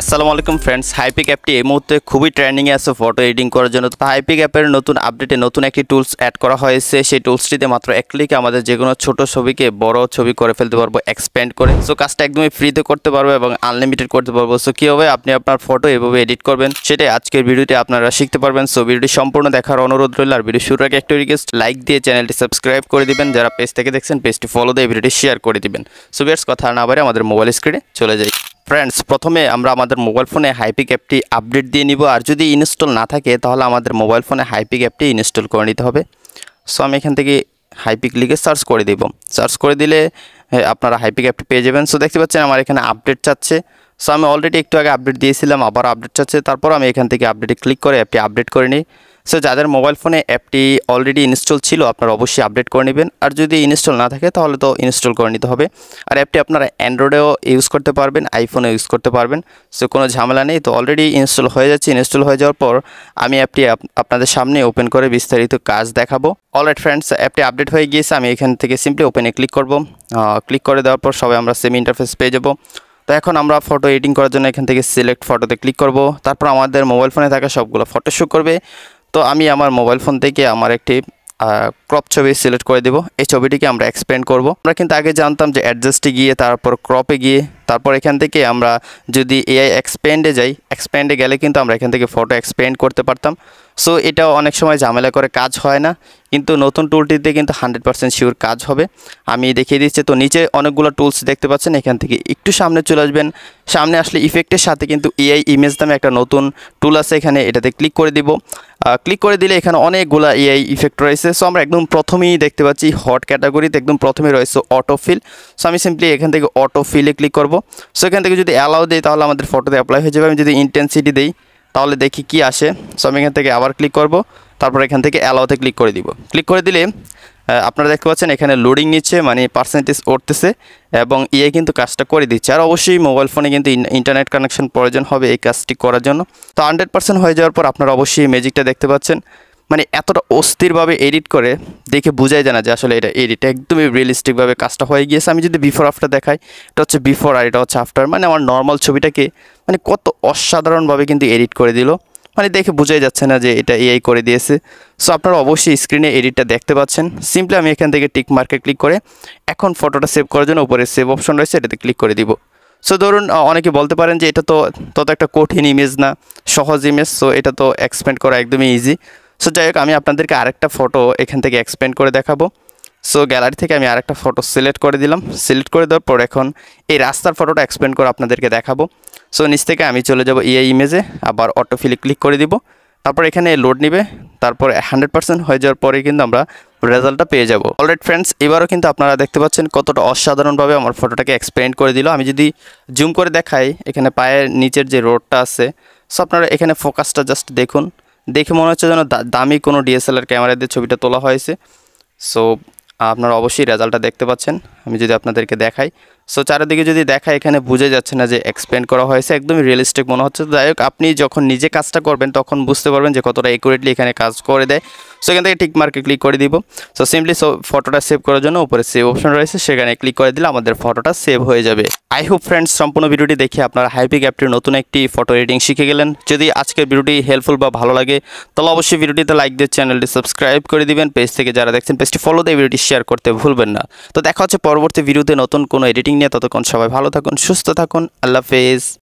আসসালামু আলাইকুম friends Hypic অ্যাপটি এই মুহূর্তে খুবই ট্রেন্ডিংয়ে আছে ফটো এডিটিং করার জন্য তো হাইপিক অ্যাপের নতুন আপডেটে নতুন একটি টুলস অ্যাড করা হয়েছে সেই টুলসটিতে মাত্র এক ক্লিকে আমাদের যে কোনো ছোটো ছবিকে বড় ছবি করে ফেলতে পারবো এক্সপ্যান্ড করে সো কাজটা একদমই ফ্রিতে করতে পারবো এবং আনলিমিটেড করতে পারবো সো কীভাবে আপনি আপনার ফটো এভাবে এডিট করবেন সেটাই আজকের ভিডিওটি আপনারা শিখতে পারবেন সো ভিডিওটি সম্পূর্ণ দেখার অনুরোধ রইল আর ভিডিও শুরু আগে একটু রিকোয়েস্ট লাইক দিয়ে চ্যানেলটি সাবস্ক্রাইব করে দিবেন যারা পেজ থেকে দেখছেন পেজটি ফলো দিয়ে ভিডিওটি শেয়ার করে দিবেন সো বেশ কথা না বারে আমাদের মোবাইল স্ক্রিনে চলে যাই ফ্রেন্ডস প্রথমে আমরা আমাদের মোবাইল ফোনে হাইপিক অ্যাপটি আপডেট দিয়ে নিব আর যদি ইনস্টল না থাকে তাহলে আমাদের মোবাইল ফোনে হাইপিক অ্যাপটি ইনস্টল করে নিতে হবে সো আমি এখান থেকে হাইপিক লিখে সার্চ করে দিব সার্চ করে দিলে আপনারা হাইপিক অ্যাপটি পেয়ে যাবেন সো দেখতে পাচ্ছেন আমার এখানে আপডেট চাচ্ছে সো আমি অলরেডি একটু আগে আপডেট দিয়েছিলাম আবার আপডেট চাচ্ছে তারপর আমি এখান থেকে আপডেটে ক্লিক করে অ্যাপটি আপডেট করে নিই সো যাদের মোবাইল ফোনে অ্যাপটি অলরেডি ইনস্টল ছিল আপনারা অবশ্যই আপডেট করে নেবেন আর যদি ইনস্টল না থাকে তাহলে তো ইনস্টল করে নিতে হবে আর অ্যাপটি আপনারা অ্যান্ড্রয়েডেও ইউজ করতে পারবেন আইফোনেও ইউজ করতে পারবেন সো কোনো ঝামেলা নেই তো অলরেডি ইনস্টল হয়ে যাচ্ছে ইনস্টল হয়ে যাওয়ার পর আমি অ্যাপটি আপনাদের সামনে ওপেন করে বিস্তারিত কাজ দেখাবো অলরাইট ফ্রেন্ডস অ্যাপটি আপডেট হয়ে গিয়েছে আমি এখান থেকে সিম্পলি ওপেনে ক্লিক করব ক্লিক করে দেওয়ার পর সবাই আমরা সেম ইন্টারফেস পেয়ে যাবো তো এখন আমরা ফটো এডিটিং করার জন্য এখান থেকে সিলেক্ট ফটোতে ক্লিক করব তারপর আমাদের মোবাইল ফোনে থাকা সবগুলো ফটো শ্যুট করবে তো আমি আমার মোবাইল ফোন থেকে আমার একটি ক্রপ ছবি সিলেক্ট করে দেব এই ছবিটিকে আমরা এক্সপেন্ড করব আমরা কিন্তু আগে জানতাম যে অ্যাডজাস্টে গিয়ে তারপর ক্রপে গিয়ে তারপর এখান থেকে আমরা যদি এআই এক্সপেন্ডে যাই এক্সপেন্ডে গেলে কিন্তু আমরা এখান থেকে ফটো এক্সপেন্ড করতে পারতাম সো এটাও অনেক সময় ঝামেলা করে কাজ হয় না কিন্তু নতুন টুলটিতে কিন্তু হান্ড্রেড পার্সেন্ট শিওর কাজ হবে আমি দেখিয়ে দিচ্ছি তো নিচে অনেকগুলো টুলস দেখতে পাচ্ছেন এখান থেকে একটু সামনে চলে আসবেন সামনে আসলে ইফেক্টের সাথে কিন্তু এআই ইমেজ নামে একটা নতুন টুল আছে এখানে এটাতে ক্লিক করে দিব ক্লিক করে দিলে এখানে অনেকগুলো এআই ইফেক্ট রয়েছে সো আমরা একদম প্রথমেই দেখতে পাচ্ছি হট ক্যাটাগরিতে একদম প্রথমে রয়েছে অটোফিল সো আমি সিম্পলি এখান থেকে অটোফিলে ক্লিক করব সো এখান থেকে যদি অ্যালাউ দিই তাহলে আমাদের ফটোতে অ্যাপ্লাই হয়ে যাবে আমি যদি ইন্টেন্সিটি দিই তাহলে দেখি কি আসে সো আমি এখান থেকে আবার ক্লিক করব তারপর এখান থেকে অ্যালাউতে ক্লিক করে দিব ক্লিক করে দিলে আপনারা দেখতে পাচ্ছেন এখানে লোডিং নিচ্ছে মানে পার্সেন্টেজ উঠতেছে এবং ইয়ে কিন্তু কাজটা করে দিচ্ছে আর অবশ্যই মোবাইল ফোনে কিন্তু ইন্টারনেট কানেকশন প্রয়োজন হবে এই কাজটি করার জন্য তো হান্ড্রেড পার্সেন্ট হয়ে যাওয়ার পর আপনারা অবশ্যই ম্যাজিকটা দেখতে পাচ্ছেন মানে এতটা অস্থিরভাবে এডিট করে দেখে বোঝাই জানা যে আসলে এটা এডিট একদমই রিয়েলিস্টিকভাবে কাজটা হয়ে গিয়েছে আমি যদি বিফোর আফটার দেখাই এটা হচ্ছে বিফোর আর এটা হচ্ছে আফটার মানে আমার নর্মাল ছবিটাকে মানে কত অসাধারণভাবে কিন্তু এডিট করে দিল মানে দেখে বোঝাই যাচ্ছে না যে এটা এআই করে দিয়েছে সো আপনারা অবশ্যই স্ক্রিনে এডিটটা দেখতে পাচ্ছেন সিম্পলি আমি এখান থেকে টিক মার্কে ক্লিক করে এখন ফটোটা সেভ করার জন্য উপরে সেভ অপশন রয়েছে এটাতে ক্লিক করে দিব সো ধরুন অনেকে বলতে পারেন যে এটা তো তত একটা কঠিন ইমেজ না সহজ ইমেজ সো এটা তো এক্সপেন্ড করা একদমই ইজি সো যাই হোক আমি আপনাদেরকে আরেকটা ফটো এখান থেকে এক্সপেন্ড করে দেখাবো সো গ্যালারি থেকে আমি আরেকটা ফটো সিলেক্ট করে দিলাম সিলেক্ট করে দেওয়ার পর এখন এই রাস্তার ফটোটা এক্সপেন্ড করে আপনাদেরকে দেখাবো সো নিচ থেকে আমি চলে যাব ইয়ে ইমেজে আবার অটো ফিলে ক্লিক করে দিব তারপর এখানে লোড নিবে তারপর হান্ড্রেড পার্সেন্ট হয়ে যাওয়ার পরে কিন্তু আমরা রেজাল্টটা পেয়ে যাব অলরেড ফ্রেন্ডস এবারও কিন্তু আপনারা দেখতে পাচ্ছেন কতটা অসাধারণভাবে আমার ফটোটাকে এক্সপ্লেন্ড করে দিল আমি যদি জুম করে দেখাই এখানে পায়ের নিচের যে রোডটা আছে সো আপনারা এখানে ফোকাসটা জাস্ট দেখুন দেখে মনে হচ্ছে যেন দামি কোনো ডিএসএলআর ক্যামেরা দিয়ে ছবিটা তোলা হয়েছে সো আপনারা অবশ্যই রেজাল্টটা দেখতে পাচ্ছেন আমি যদি আপনাদেরকে দেখাই সো চারিদিকে যদি দেখা এখানে বুঝে যাচ্ছে না যে এক্সপ্লেন করা হয়েছে একদমই রিয়েলিস্টিক মনে হচ্ছে যাই হোক আপনি যখন নিজে কাজটা করবেন তখন বুঝতে পারবেন যে কতটা একুরেটলি এখানে কাজ করে দেয় সো এখান থেকে ঠিক ক্লিক করে দিব সো সিম্পলি সো ফটোটা সেভ করার জন্য উপরে সেভ অপশন রয়েছে সেখানে ক্লিক করে দিলে আমাদের ফটোটা সেভ হয়ে যাবে আই হোপ ফ্রেন্ডস সম্পূর্ণ ভিডিওটি দেখে আপনারা হাইপিক অ্যাপটির নতুন একটি ফটো এডিটিং শিখে গেলেন যদি আজকের ভিডিওটি হেল্পফুল বা ভালো লাগে তাহলে অবশ্যই ভিডিওটিতে লাইক দিয়ে চ্যানেলটি সাবস্ক্রাইব করে দিবেন পেজ থেকে যারা দেখছেন পেজটি ফলো দিয়ে ভিডিওটি শেয়ার করতে ভুলবেন না তো দেখা হচ্ছে পরবর্তী ভিডিওতে নতুন কোনো এডিটিং নিয়ে ততক্ষণ সবাই ভালো থাকুন সুস্থ থাকুন আল্লাহ হাফেজ